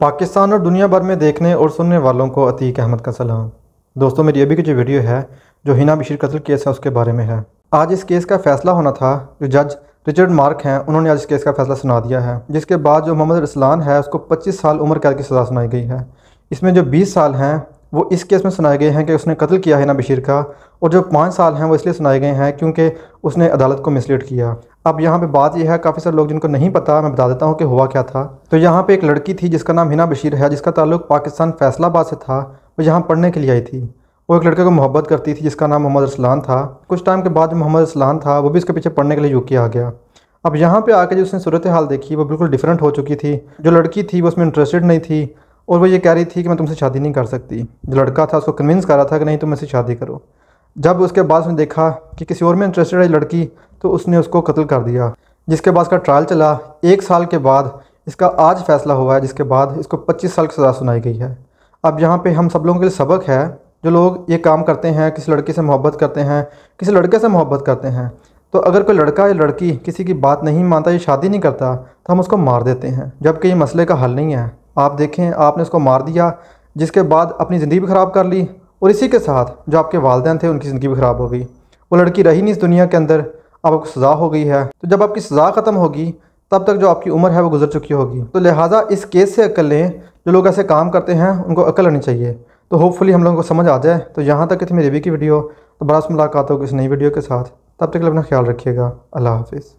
पाकिस्तान और दुनिया भर में देखने और सुनने वालों को अतीक अहमद का सलाम दोस्तों मेरी अभी की जो वीडियो है जो हिना बशीर कत्ल केस है उसके बारे में है आज इस केस का फैसला होना था जो जज रिचर्ड मार्क हैं उन्होंने आज इस केस का फैसला सुना दिया है जिसके बाद जो मोहम्मद रसलान है उसको पच्चीस साल उम्र कैद की सज़ा सुनाई गई है इसमें जो बीस साल हैं वो इस केस में सुनाए गए हैं कि उसने कत्ल किया है ना बशीर का और जो पाँच साल हैं वो इसलिए सुनाए गए हैं क्योंकि उसने अदालत को मिसलीड किया अब यहाँ पे बात यह है काफ़ी सारे लोग जिनको नहीं पता मैं बता देता हूँ कि हुआ क्या था तो यहाँ पे एक लड़की थी जिसका नाम हिना बशीर है जिसका ताल्लुक पाकिस्तान फैसलाबाद से था वो यहाँ पढ़ने के लिए आई थी वो एक लड़के को मोहब्बत करती थी जिसका नाम मोहम्मद असलान था कुछ टाइम के बाद जो मोहम्मद असलान था वो भी इसके पीछे पढ़ने के लिए यूके आ गया अब यहाँ पर आकर जो उसने सूरत हाल देखी वो बिल्कुल डिफरेंट हो चुकी थी जो लड़की थी वो उसमें इंटरेस्टेड नहीं थी और वो ये कह रही थी कि मैं तुमसे शादी नहीं कर सकती जो लड़का था उसको कन्विंस कर रहा था कि नहीं तुम इसे शादी करो जब उसके बाद उसने देखा कि किसी और में इंटरेस्टेड है लड़की तो उसने उसको कत्ल कर दिया जिसके बाद इसका ट्रायल चला एक साल के बाद इसका आज फैसला हुआ है जिसके बाद इसको 25 साल की सज़ा सुनाई गई है अब यहाँ पे हम सब लोगों के लिए सबक है जो लोग ये काम करते हैं किसी लड़के से मोहब्बत करते हैं किसी लड़के से मोहब्बत करते हैं तो अगर कोई लड़का या लड़की किसी की बात नहीं मानता या शादी नहीं करता तो हम उसको मार देते हैं जबकि ये मसले का हल नहीं है आप देखें आपने उसको मार दिया जिसके बाद अपनी ज़िंदगी भी ख़राब कर ली और इसी के साथ जो आपके वालदेन थे उनकी ज़िंदगी भी ख़राब हो गई वो लड़की रही नहीं इस दुनिया के अंदर अब आपको सज़ा हो गई है तो जब आपकी सज़ा ख़त्म होगी तब तक जो आपकी उम्र है वो गुजर चुकी होगी तो लिहाजा इस केस से अक्ल लें जो लोग ऐसे काम करते हैं उनको अकल आनी चाहिए तो होपफुली हम लोगों को समझ आ जाए तो यहाँ तक थी मेरी भी की वीडियो तो बड़ा मुलाकात होगी इस नई वीडियो के साथ तब तक अपना ख्याल रखिएगा अल्लाह हाफिज़